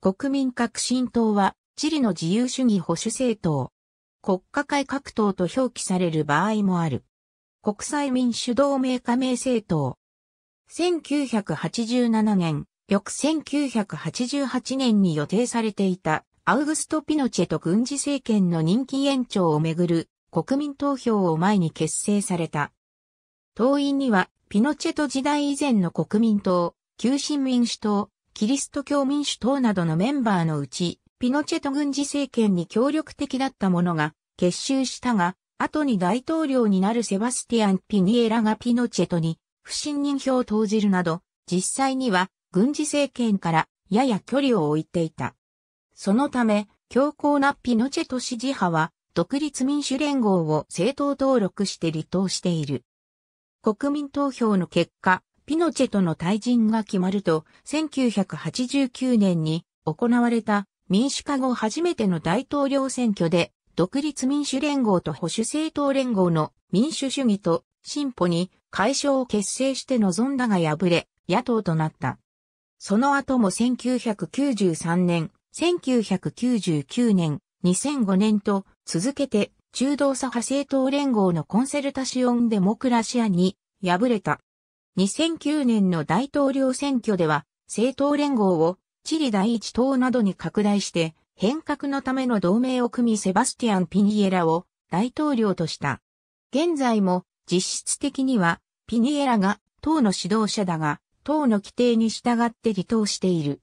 国民革新党は、チリの自由主義保守政党。国家改革党と表記される場合もある。国際民主同盟加盟政党。1987年、翌1988年に予定されていたアウグスト・ピノチェと軍事政権の任期延長をめぐる国民投票を前に結成された。党員にはピノチェと時代以前の国民党、旧新民主党、キリスト教民主党などのメンバーのうち、ピノチェト軍事政権に協力的だった者が結集したが、後に大統領になるセバスティアン・ピニエラがピノチェトに不信任票を投じるなど、実際には軍事政権からやや距離を置いていた。そのため、強硬なピノチェト支持派は、独立民主連合を政党登録して離党している。国民投票の結果、ピノチェとの退陣が決まると、1989年に行われた民主化後初めての大統領選挙で、独立民主連合と保守政党連合の民主主義と進歩に解消を結成して臨んだが敗れ、野党となった。その後も1993年、1999年、2005年と続けて中道左派政党連合のコンセルタシオンデモクラシアに敗れた。2009年の大統領選挙では、政党連合をチリ第一党などに拡大して、変革のための同盟を組みセバスティアン・ピニエラを大統領とした。現在も実質的にはピニエラが党の指導者だが、党の規定に従って離党している。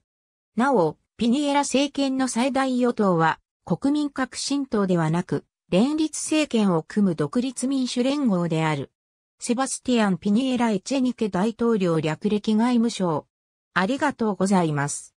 なお、ピニエラ政権の最大与党は国民革新党ではなく、連立政権を組む独立民主連合である。セバスティアン・ピニエラ・エチェニケ大統領略歴外務省。ありがとうございます。